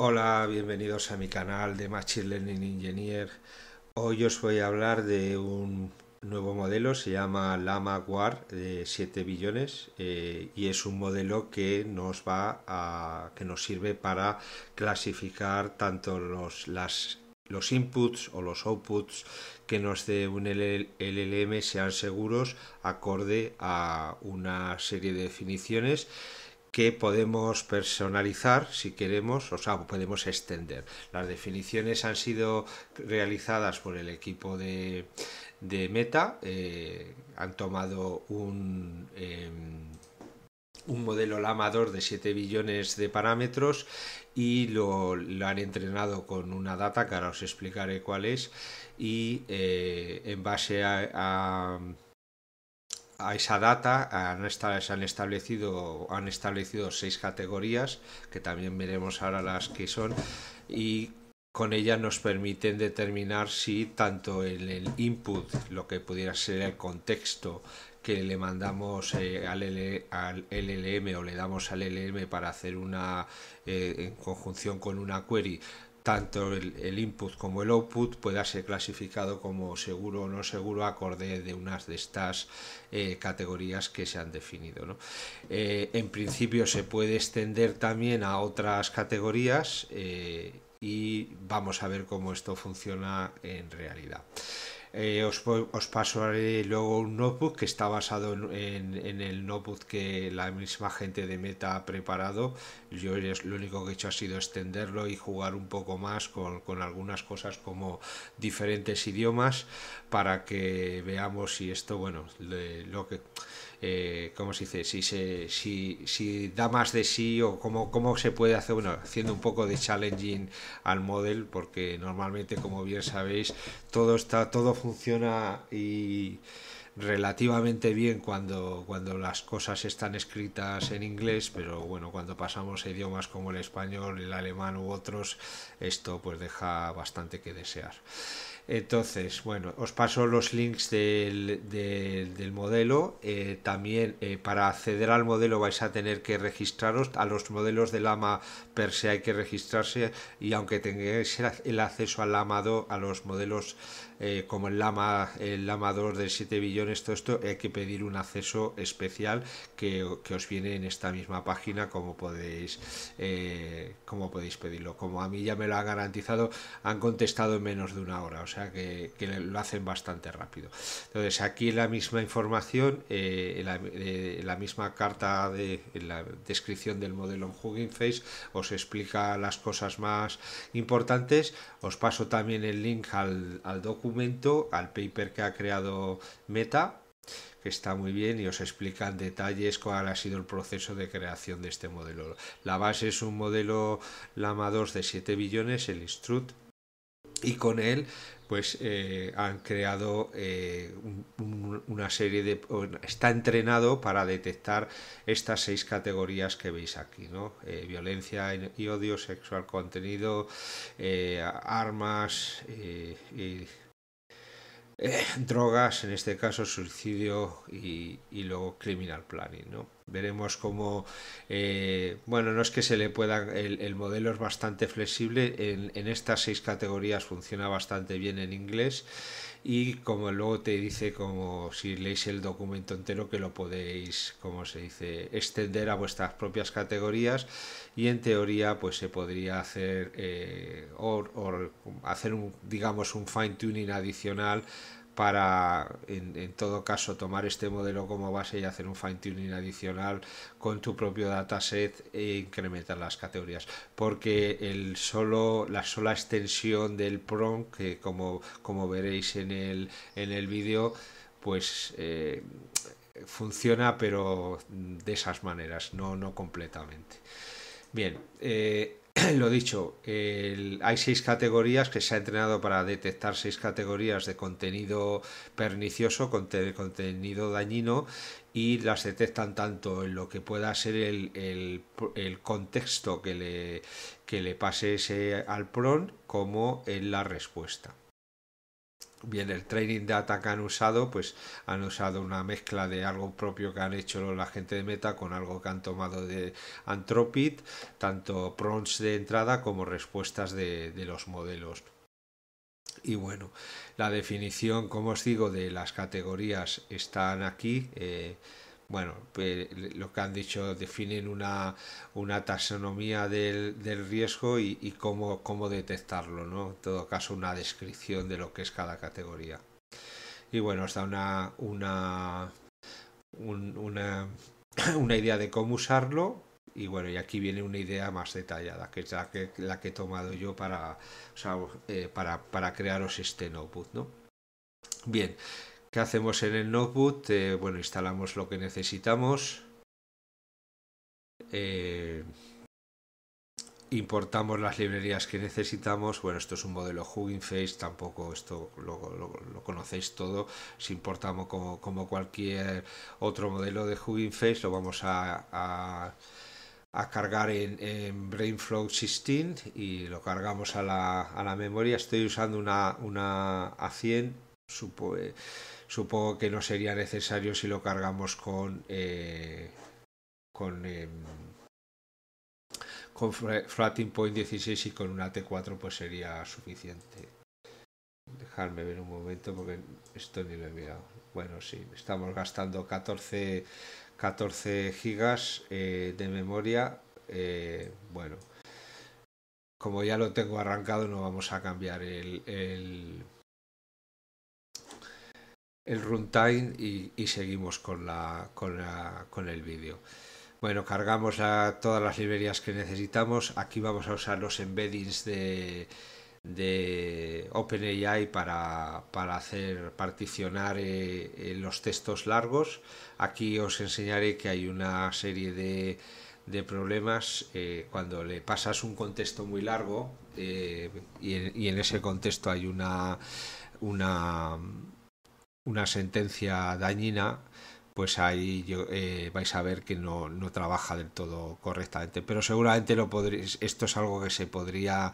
Hola, bienvenidos a mi canal de Machine Learning Engineer. Hoy os voy a hablar de un nuevo modelo, se llama Lama Guard de 7 billones eh, y es un modelo que nos va a, que nos sirve para clasificar tanto los, los inputs o los outputs que nos dé un LLM sean seguros acorde a una serie de definiciones que podemos personalizar si queremos, o sea, podemos extender. Las definiciones han sido realizadas por el equipo de, de Meta, eh, han tomado un... Em, un modelo lamador de 7 billones de parámetros y lo, han entrenado con una data que ahora os explicaré cuál es y eh, en base a a esa data han, establecido, han establecido seis categorías, que también veremos ahora las que son, y con ellas nos permiten determinar si tanto el, el input, lo que pudiera ser el contexto que le mandamos eh, al, LLM o le damos al LLM para hacer una eh, en conjunción con una query tanto el, input como el output pueda ser clasificado como seguro o no seguro acorde de unas de estas eh, categorías que se han definido. Eh, en principio se puede extender también a otras categorías eh, y vamos a ver cómo esto funciona en realidad. Eh, os, os, pasaré luego un notebook que está basado en, el notebook que la misma gente de Meta ha preparado. Yo lo único que he hecho ha sido extenderlo y jugar un poco más con, algunas cosas como diferentes idiomas para que veamos si esto, bueno, lo que eh, ¿cómo se dice? Si, se, si, si da más de sí o cómo, cómo se puede hacer, bueno, haciendo un poco de challenging al model, porque normalmente, como bien sabéis, todo está, todo funciona y relativamente bien cuando, cuando las cosas están escritas en inglés, pero bueno, cuando pasamos a idiomas como el español, el alemán u otros, esto pues deja bastante que desear. Entonces, bueno, os paso los links del, del, modelo. Eh, también eh, para acceder al modelo vais a tener que registraros. A los modelos de lama per se hay que registrarse y aunque tengáis el acceso al lama 2, a los modelos eh, como el Lama, el Lama 2 de 7 billones, todo esto, hay que pedir un acceso especial que, que os viene en esta misma página, como podéis, como podéis pedirlo. Como a mí ya me lo han garantizado, han contestado en menos de una hora. O sea, que, lo hacen bastante rápido. Entonces, aquí la misma información, eh, eh, la, misma carta de la descripción del modelo en Hugging Face, os explica las cosas más importantes. Os paso también el link al, documento, al paper que ha creado Meta que está muy bien y os explica en detalles cuál ha sido el proceso de creación de este modelo. La base es un modelo Lama 2 de 7 billones, el Instrut y con él pues eh, han creado eh, una serie de está entrenado para detectar estas seis categorías que veis aquí no eh, violencia y odio sexual contenido armas y, drogas en este caso suicidio y, y luego criminal planning no Veremos cómo, eh, bueno, no es que se le pueda, el, modelo es bastante flexible, en, estas seis categorías funciona bastante bien en inglés y como luego te dice, como si leéis el documento entero, que lo podéis, como se dice, extender a vuestras propias categorías y en teoría pues se podría hacer, eh, o hacer un, digamos, un fine tuning adicional para, en, todo caso, tomar este modelo como base y hacer un fine-tuning adicional con tu propio dataset e incrementar las categorías. Porque el solo, la sola extensión del prompt, que como, como veréis en el, vídeo, pues eh, funciona, pero de esas maneras, no, no completamente. Bien, eh, lo dicho, hay seis categorías que se ha entrenado para detectar seis categorías de contenido pernicioso, contenido dañino, y las detectan tanto en lo que pueda ser el, contexto que le, que le pase ese al PRON como en la respuesta bien el training data que han usado, pues han usado una mezcla de algo propio que han hecho la gente de Meta con algo que han tomado de Anthropic, tanto prompts de entrada como respuestas de, los modelos. Y bueno, la definición, como os digo, de las categorías están aquí. Eh, bueno, pues, lo que han dicho, definen una, una taxonomía del, del riesgo y, cómo, cómo detectarlo, ¿no? En todo caso, una descripción de lo que es cada categoría. Y bueno, está una, una, una, una idea de cómo usarlo. Y bueno, y aquí viene una idea más detallada, que es la que, la que he tomado yo para, eh, para, para crearos este notebook, ¿no? Bien, ¿Qué hacemos en el notebook? Eh, bueno, instalamos lo que necesitamos. Eh, importamos las librerías que necesitamos. Bueno, esto es un modelo Hugging Face, tampoco esto lo, conocéis todo. Si importamos como, cualquier otro modelo de Hugging Face, lo vamos a, cargar en, BrainFlow 16 y lo cargamos a la, memoria. Estoy usando una, A100, Supongo que no sería necesario si lo cargamos con eh, con em, con Floating Point 16 y con una T4 pues sería suficiente. Dejarme ver un momento porque esto ni lo he mirado. Bueno, sí, estamos gastando 14, 14 gigas eh, de memoria. Eh, bueno, como ya lo tengo arrancado no vamos a cambiar el el runtime y, seguimos con, la, con, la, con el vídeo. Bueno, cargamos a todas las librerías que necesitamos. Aquí vamos a usar los embeddings de, de OpenAI para, para, hacer particionar eh, eh, los textos largos. Aquí os enseñaré que hay una serie de, problemas eh, cuando le pasas un contexto muy largo y, en, y, en, ese contexto hay una, una una sentencia dañina, pues ahí eh, vais a ver que no, no, trabaja del todo correctamente. Pero seguramente lo podréis, esto es algo que se podría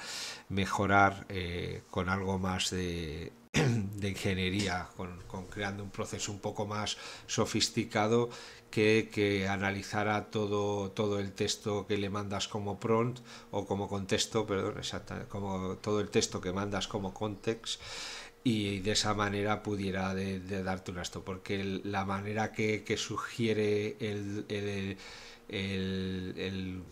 mejorar eh, con algo más de, ingeniería, con, creando un proceso un poco más sofisticado que, que, analizara todo, todo el texto que le mandas como prompt o como contexto, perdón, exactamente, como todo el texto que mandas como context y de esa manera pudiera de, darte un esto, porque la manera que, que sugiere el, el,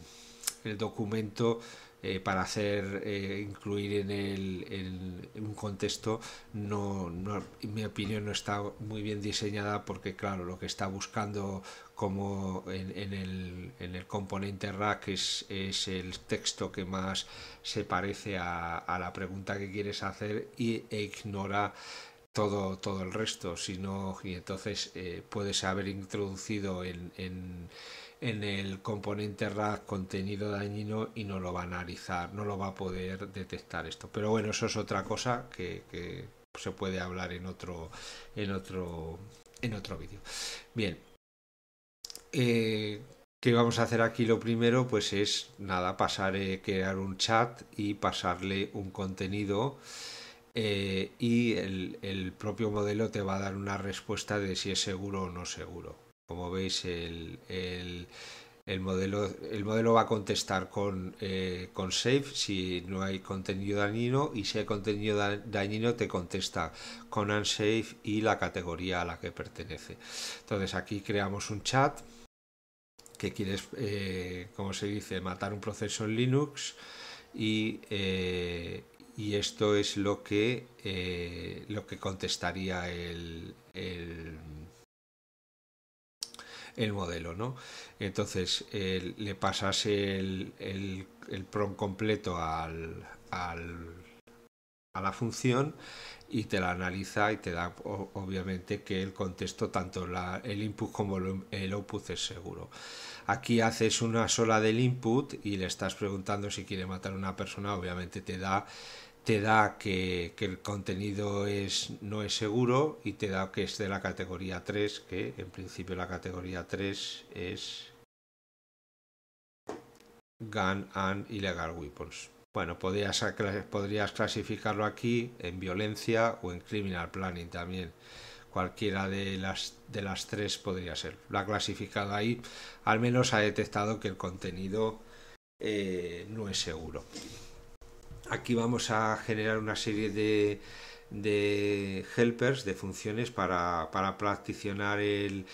el documento eh, para hacer eh, incluir en, el, un contexto no, no, en mi opinión no está muy bien diseñada porque claro lo que está buscando como en, el, en el componente rack es, es, el texto que más se parece a, la pregunta que quieres hacer y, e ignora todo, todo el resto, sino y entonces eh, puedes haber introducido en, en el componente RAD contenido dañino y no lo va a analizar, no lo va a poder detectar esto. Pero bueno, eso es otra cosa que, se puede hablar en otro, en otro, en otro vídeo. Bien. Eh, ¿Qué vamos a hacer aquí? Lo primero, pues es nada, pasar, eh, crear un chat y pasarle un contenido. Eh, y el propio modelo te va a dar una respuesta de si es seguro o no seguro. Como veis, el, modelo, el modelo va a contestar con, eh, con save si no hay contenido dañino y si hay contenido dañino te contesta con unsafe y la categoría a la que pertenece. Entonces aquí creamos un chat que quieres, eh, como se dice, matar un proceso en Linux y, eh, y esto es lo que, lo que contestaría el el modelo, ¿no? Entonces le pasas el, el, PROM completo al, a la función y te la analiza y te da obviamente que el contexto, tanto el input como el output es seguro. Aquí haces una sola del input y le estás preguntando si quiere matar a una persona, obviamente te da te da que, el contenido es, no es seguro y te da que es de la categoría 3, que en principio la categoría 3 es Gun and Illegal Weapons. Bueno, podrías, podrías clasificarlo aquí en violencia o en criminal planning también. Cualquiera de las, de las tres podría ser. La ha clasificado ahí, al menos ha detectado que el contenido eh, no es seguro aquí vamos a generar una serie de, helpers, de funciones para, para practicionar el,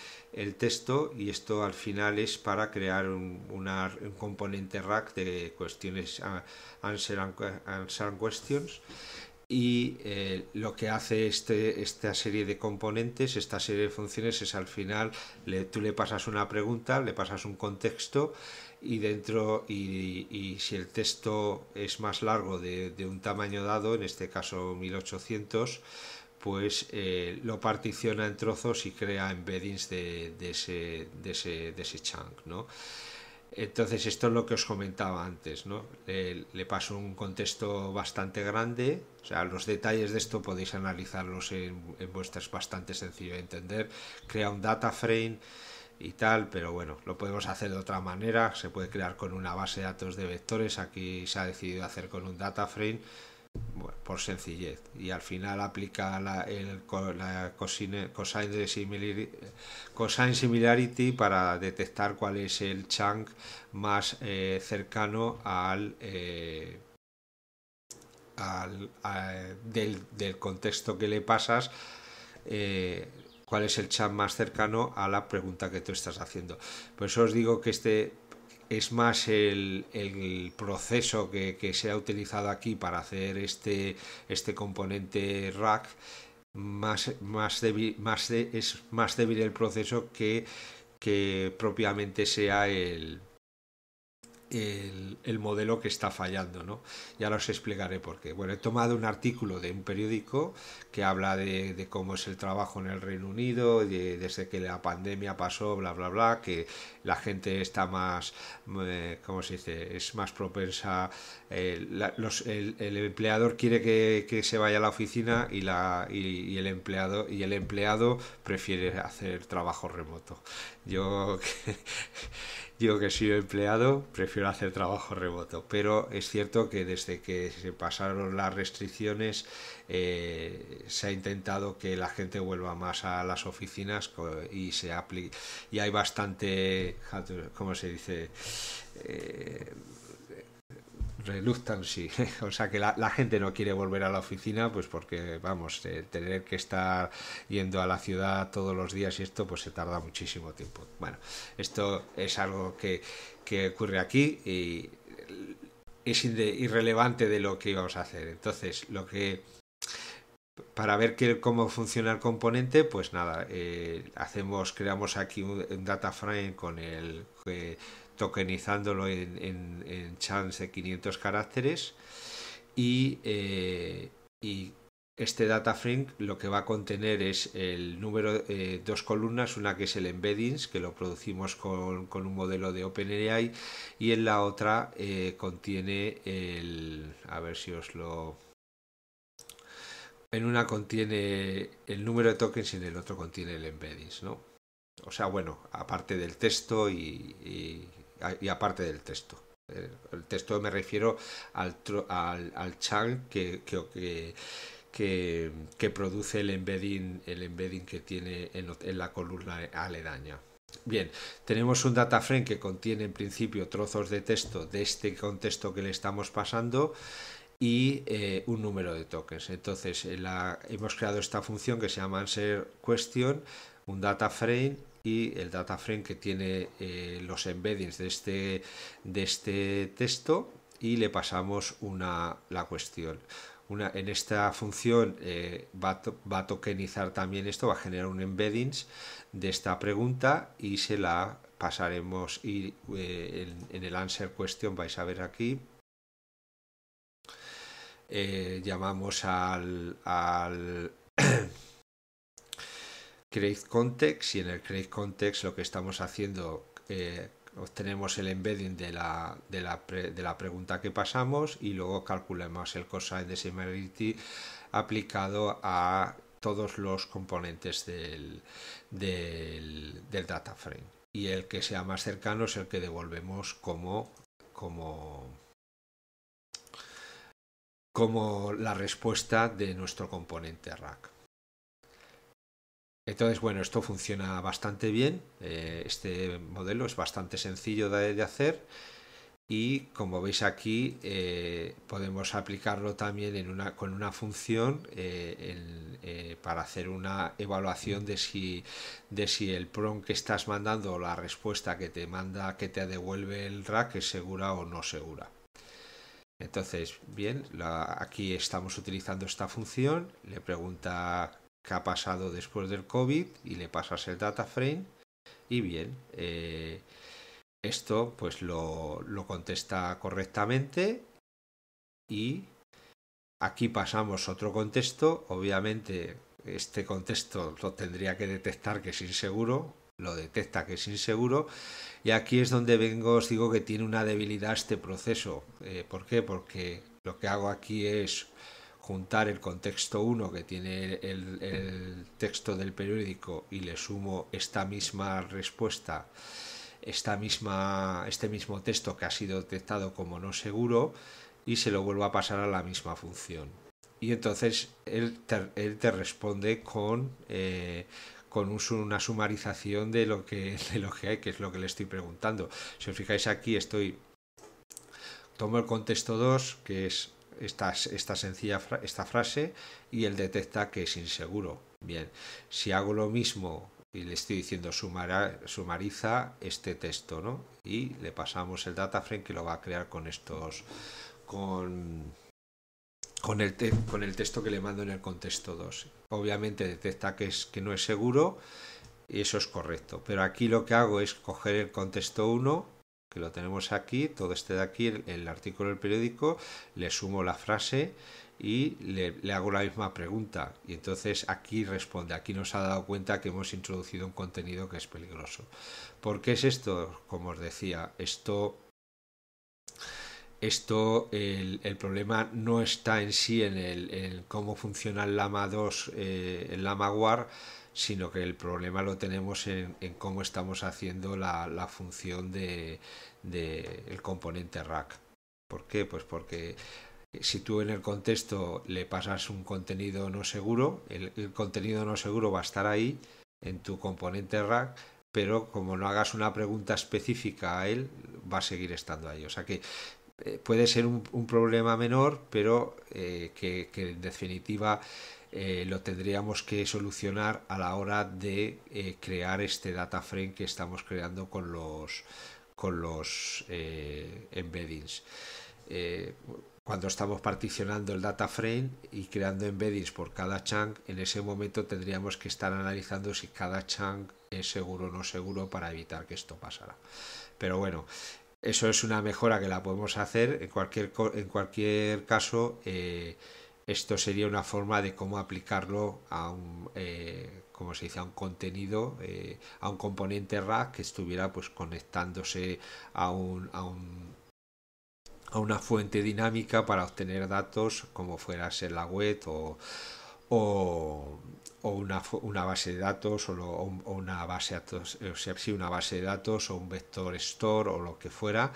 texto y esto al final es para crear un, componente rack de cuestiones answer and, questions y eh, lo que hace este, esta serie de componentes, esta serie de funciones es al final tú le pasas una pregunta, le pasas un contexto y dentro y, si el texto es más largo de, un tamaño dado, en este caso 1800, pues eh, lo particiona en trozos y crea embeddings de, ese, de, ese, chunk, ¿no? Entonces esto es lo que os comentaba antes, Le, paso un contexto bastante grande, o sea, los detalles de esto podéis analizarlos en, en vuestras bastante sencillo de entender, crea un data frame, y tal, pero bueno, lo podemos hacer de otra manera, se puede crear con una base de datos de vectores, aquí se ha decidido hacer con un data frame por sencillez y al final aplica la, el, la cosine, cosine, similarity, para detectar cuál es el chunk más eh, cercano al, eh, al eh, del, del, contexto que le pasas cuál es el chat más cercano a la pregunta que tú estás haciendo. Por eso os digo que este es más el, proceso que, que, se ha utilizado aquí para hacer este, este componente rack, más, más, débil, más es más débil el proceso que, que propiamente sea el, el, modelo que está fallando, ¿no? Ya os explicaré por qué. Bueno, he tomado un artículo de un periódico que habla de, cómo es el trabajo en el Reino Unido, desde que la pandemia pasó, bla, bla, bla, que la gente está más, eh, ¿cómo se dice? Es más propensa, eh, el, empleador quiere que, se vaya a la oficina y, la, y, el empleado, y el empleado prefiere hacer trabajo remoto. Yo, yo que soy empleado, prefiero hacer trabajo remoto, pero es cierto que desde que se pasaron las restricciones eh, se ha intentado que la gente vuelva más a las oficinas y se aplique. Y hay bastante, ¿cómo se dice? Eh, sí o sea que la, gente no quiere volver a la oficina, pues porque, vamos, eh, tener que estar yendo a la ciudad todos los días y esto, pues se tarda muchísimo tiempo. Bueno, esto es algo que, ocurre aquí y es irrelevante de lo que íbamos a hacer. Entonces, lo que para ver que, cómo funciona el componente, pues nada, eh, hacemos, creamos aquí un, data frame con el eh, tokenizándolo en, en, chance de 500 caracteres eh, y, este data frame lo que va a contener es el número, eh, dos columnas, una que es el embeddings, que lo producimos con, un modelo de OpenAI, y en la otra eh, contiene el, a ver si os lo... En una contiene el número de tokens y en el otro contiene el embeddings, ¿no? O sea, bueno, aparte del texto y y aparte del texto. El texto me refiero al, al, chunk que, que, produce el embedding, el embedding que tiene en, la columna aledaña. Bien, tenemos un data frame que contiene en principio trozos de texto de este contexto que le estamos pasando y eh, un número de tokens. Entonces eh, hemos creado esta función que se llama answer question, un data frame el data frame que tiene eh, los embeddings de este, de este texto y le pasamos una, la cuestión. Una, en esta función eh, va, a tokenizar también esto, va a generar un embeddings de esta pregunta y se la pasaremos eh, en, el answer question vais a ver aquí. llamamos al CreateContext context y en el create context lo que estamos haciendo eh, obtenemos el embedding de la, pregunta que pasamos y luego calculamos el cosine de similarity aplicado a todos los componentes del, del, data frame. Y el que sea más cercano es el que devolvemos como, como, como la respuesta de nuestro componente rack. Entonces, bueno, esto funciona bastante bien. Eh, este modelo es bastante sencillo de, hacer. Y como veis aquí, eh, podemos aplicarlo también con una función eh, para hacer una evaluación de si, el PROM que estás mandando o la respuesta que te manda, que te devuelve el rack es segura o no segura. Entonces, bien, aquí estamos utilizando esta función. Le pregunta que ha pasado después del COVID y le pasas el data frame y bien, eh, esto pues lo, lo, contesta correctamente y aquí pasamos otro contexto, obviamente este contexto lo tendría que detectar que es inseguro, lo detecta que es inseguro y aquí es donde vengo, os digo que tiene una debilidad este proceso, eh, ¿por qué? Porque lo que hago aquí es juntar el contexto 1 que tiene el, texto del periódico y le sumo esta misma respuesta, esta misma, este mismo texto que ha sido detectado como no seguro y se lo vuelvo a pasar a la misma función. Y entonces él te, responde con, eh, con una sumarización de lo, que, de lo que hay, que es lo que le estoy preguntando. Si os fijáis aquí estoy... Tomo el contexto 2, que es esta, sencilla esta frase y él detecta que es inseguro. Bien, si hago lo mismo y le estoy diciendo sumar, sumariza este texto, ¿no? Y le pasamos el data frame que lo va a crear con estos, con, con, el, con el texto que le mando en el contexto 2. Obviamente detecta que, es, que no es seguro y eso es correcto. Pero aquí lo que hago es coger el contexto 1 que lo tenemos aquí, todo este de aquí, el, artículo del periódico, le sumo la frase y le, hago la misma pregunta. Y entonces aquí responde, aquí nos ha dado cuenta que hemos introducido un contenido que es peligroso. ¿Por qué es esto? Como os decía, esto... Esto, el, problema no está en sí en, el, cómo funciona el Lama 2, eh, el Lama WAR, sino que el problema lo tenemos en, cómo estamos haciendo la, función del de, el componente rack. ¿Por qué? Pues porque si tú en el contexto le pasas un contenido no seguro, el, contenido no seguro va a estar ahí en tu componente rack, pero como no hagas una pregunta específica a él, va a seguir estando ahí. O sea que eh, puede ser un, problema menor, pero eh, que en definitiva eh, lo tendríamos que solucionar a la hora de eh, crear este data frame que estamos creando con los, con los eh, embeddings. cuando estamos particionando el data frame y creando embeddings por cada chunk, en ese momento tendríamos que estar analizando si cada chunk es seguro o no seguro para evitar que esto pasara. Pero bueno, eso es una mejora que la podemos hacer. En cualquier, en cualquier caso, esto sería una forma de cómo aplicarlo a un, eh, como se un contenido, eh, a un componente RAS que estuviera pues conectándose a un, a un a una fuente dinámica para obtener datos como fuera ser la web o, o una, base de datos eh, o, una base o una base de datos o un vector store o lo que fuera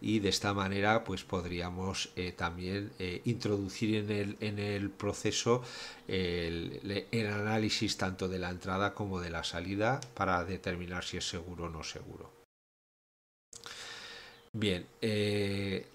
y de esta manera pues podríamos eh, también eh, introducir en el, proceso el, análisis tanto de la entrada como de la salida para determinar si es seguro o no seguro. Bien,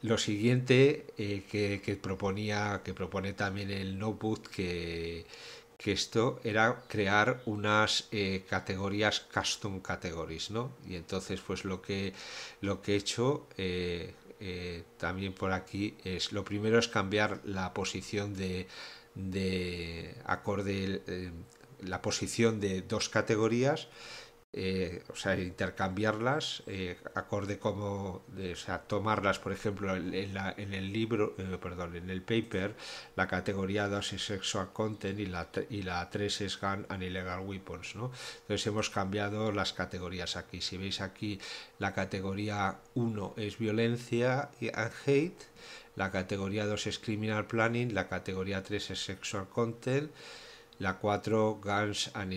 lo siguiente que, que, proponía, que propone también el notebook que que esto era crear unas eh, categorías custom categories, ¿no? Y entonces, pues lo que, lo que he hecho eh, eh, también por aquí es, lo primero es cambiar la posición de, de acorde, la posición de dos categorías eh, o sea, intercambiarlas, eh, acorde como, o sea, tomarlas, por ejemplo, en, la, en el libro, eh, perdón, en el paper, la categoría 2 es sexual content y la, y la 3 es gun and illegal weapons, ¿no? Entonces hemos cambiado las categorías aquí. Si veis aquí, la categoría 1 es violencia y hate, la categoría 2 es criminal planning, la categoría 3 es sexual content, la 4 Guns and eh,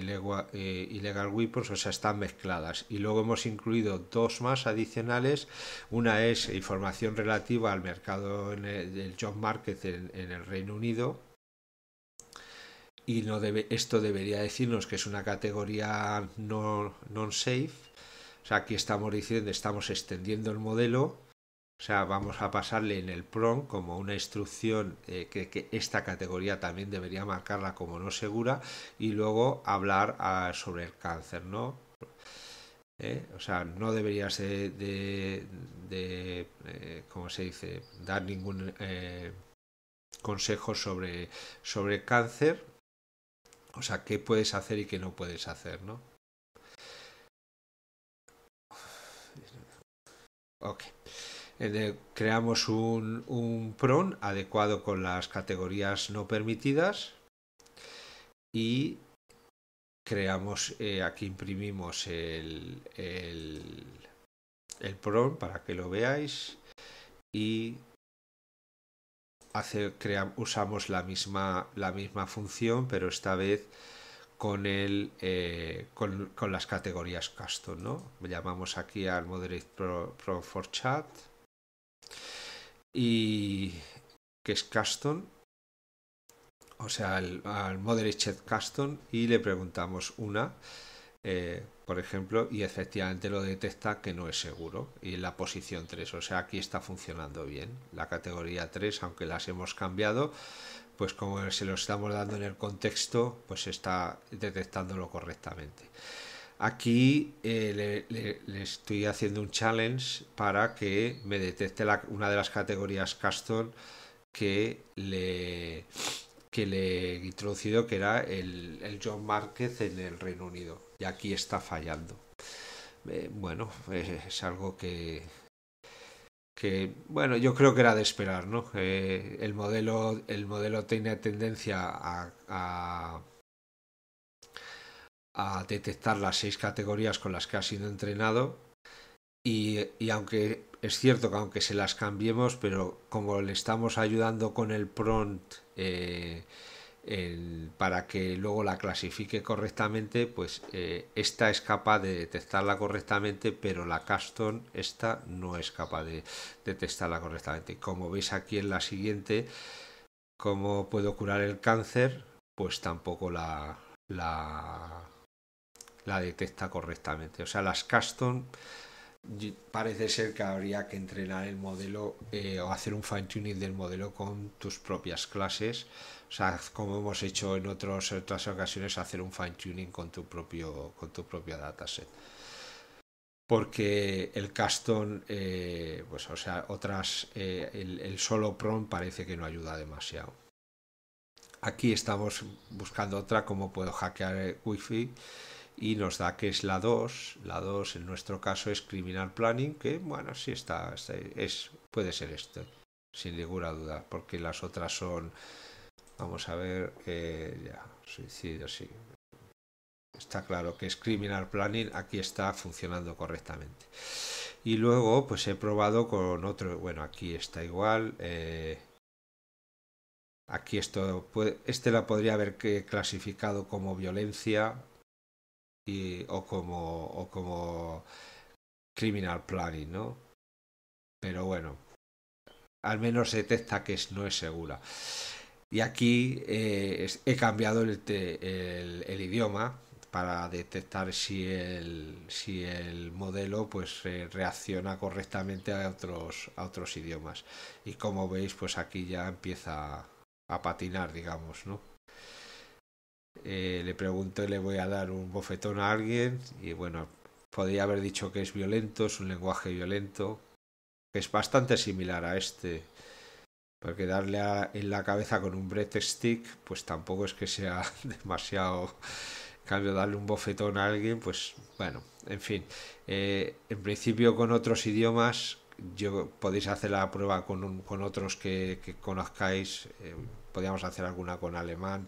Illegal, eh, Weapons, o sea, están mezcladas. Y luego hemos incluido dos más adicionales. Una es información relativa al mercado del job market en, el Reino Unido, y no debe, esto debería decirnos que es una categoría no non-safe. O sea, aquí estamos diciendo, estamos extendiendo el modelo o sea, vamos a pasarle en el PROM como una instrucción eh, que, esta categoría también debería marcarla como no segura y luego hablar ah, sobre el cáncer, ¿no? Eh, o sea, no deberías de, de, eh, ¿cómo se dice?, dar ningún consejo sobre, sobre cáncer. O sea, qué puedes hacer y qué no puedes hacer, ¿no? Ok. Eh, creamos un, PRON adecuado con las categorías no permitidas y creamos, eh, aquí imprimimos el, el, PRON para que lo veáis y usamos la misma, la misma función pero esta vez con, eh, con, las categorías custom. ¿no? Llamamos aquí al Moderate for Chat y que es custom, o sea, al, al chat custom y le preguntamos una, eh, por ejemplo, y efectivamente lo detecta que no es seguro, y en la posición 3, o sea, aquí está funcionando bien. La categoría 3, aunque las hemos cambiado, pues como se lo estamos dando en el contexto, pues está detectándolo correctamente. Aquí eh, le, estoy haciendo un challenge para que me detecte una de las categorías Castor que le, que le he introducido, que era el, John Márquez en el Reino Unido. Y aquí está fallando. Eh, bueno, pues, es, algo que, que bueno yo creo que era de esperar no eh, el modelo el modelo tiene tendencia a, detectar las seis categorías con las que ha sido entrenado y, aunque es cierto que aunque se las cambiemos, pero como le estamos ayudando con el prompt eh, para que luego la clasifique correctamente, pues eh, esta es capaz de detectarla correctamente, pero la custom esta no es capaz de detectarla correctamente. Como veis aquí en la siguiente, cómo puedo curar el cáncer, pues tampoco la, la la detecta correctamente. O sea, las custom parece ser que habría que entrenar el modelo eh, o hacer un fine tuning del modelo con tus propias clases. O sea, como hemos hecho en otras ocasiones, hacer un fine tuning con tu propio, con tu dataset. Porque el custom, eh, pues, o sea, otras, eh, el, solo prompt parece que no ayuda demasiado. Aquí estamos buscando otra, cómo puedo hackear el wifi y nos da que es la 2. La 2 en nuestro caso es criminal planning, que bueno, sí está, es, puede ser esto sin ninguna duda, porque las otras son, vamos a ver, eh, ya, suicidio, sí. Está claro que es criminal planning, aquí está funcionando correctamente. Y luego, pues he probado con otro, bueno, aquí está igual. Eh, aquí esto, este la podría haber clasificado como violencia, o, como, como criminal planning, ¿no? Pero bueno, al menos detecta que no es segura. Y aquí eh, he cambiado el, idioma para detectar si el, si el modelo pues eh, reacciona correctamente a otros, a otros idiomas. Y como veis, pues aquí ya empieza a patinar, digamos, ¿no? Eh, le pregunto le voy a dar un bofetón a alguien y bueno, podría haber dicho que es violento, es un lenguaje violento, que es bastante similar a este, porque darle en la cabeza con un bread stick pues tampoco es que sea demasiado... cambio, darle un bofetón a alguien, pues bueno, en fin. Eh, en principio con otros idiomas yo podéis hacer la prueba con, con otros que, conozcáis. Eh, podríamos hacer alguna con alemán,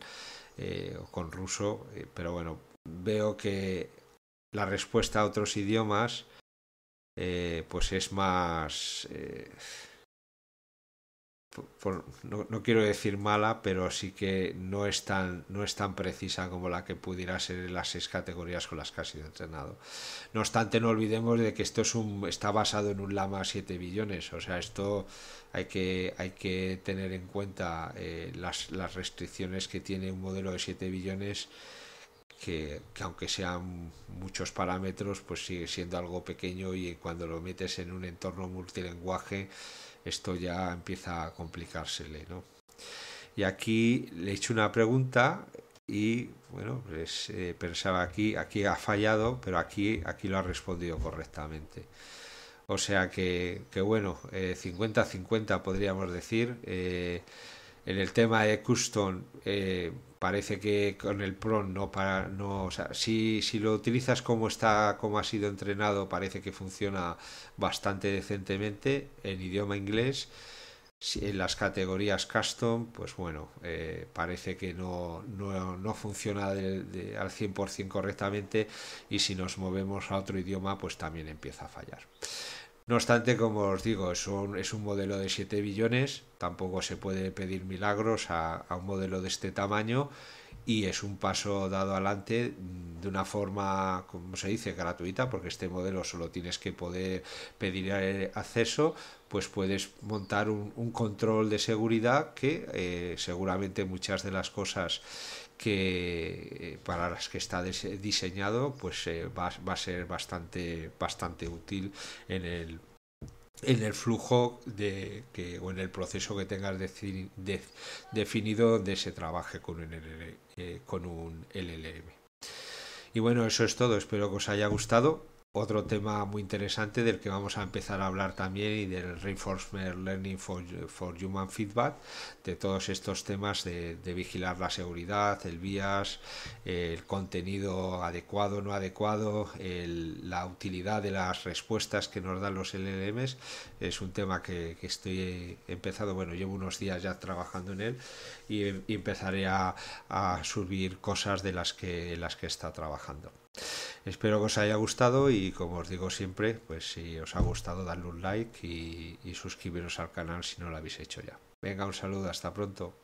eh, o con ruso, eh, pero bueno, veo que la respuesta a otros idiomas eh, pues es más no, quiero decir mala, pero sí que no es, tan, no es tan precisa como la que pudiera ser en las seis categorías con las que ha sido entrenado. No obstante, no olvidemos de que esto es un, está basado en un Lama 7 billones, o sea, esto hay que, hay que tener en cuenta eh, las, restricciones que tiene un modelo de 7 billones. Que, que, aunque sean muchos parámetros, pues sigue siendo algo pequeño y cuando lo metes en un entorno multilenguaje, esto ya empieza a complicársele, ¿no? Y aquí le he hecho una pregunta y bueno, pues, eh, pensaba aquí, aquí ha fallado, pero aquí, aquí lo ha respondido correctamente. O sea que, que bueno, 50-50 eh, podríamos decir. Eh, en el tema de custom, parece que con el PRON no para no si, lo utilizas como está como ha sido entrenado parece que funciona bastante decentemente en idioma inglés en las categorías custom pues bueno eh, parece que no, no, funciona al 100% correctamente y si nos movemos a otro idioma pues también empieza a fallar no obstante, como os digo, es un, es un modelo de 7 billones, tampoco se puede pedir milagros a, un modelo de este tamaño y es un paso dado adelante de una forma, como se dice, gratuita, porque este modelo solo tienes que poder pedir eh, acceso, pues puedes montar un, control de seguridad que eh, seguramente muchas de las cosas que eh, para las que está diseñado pues eh, va, a ser bastante bastante útil en el en el flujo de que o en el proceso que tengas definido de ese trabajo con un LLM eh, y bueno eso es todo espero que os haya gustado otro tema muy interesante del que vamos a empezar a hablar también y del Reinforcement Learning for, Human Feedback, de todos estos temas de, vigilar la seguridad, el bias, el contenido adecuado, o no adecuado, la utilidad de las respuestas que nos dan los LLMs. Es un tema que, estoy eh, empezando, bueno, llevo unos días ya trabajando en él y, empezaré a, subir cosas de las que, las que está trabajando. Espero que os haya gustado y como os digo siempre, pues si os ha gustado dadle un like y, y suscribiros al canal si no lo habéis hecho ya. Venga, un saludo, hasta pronto.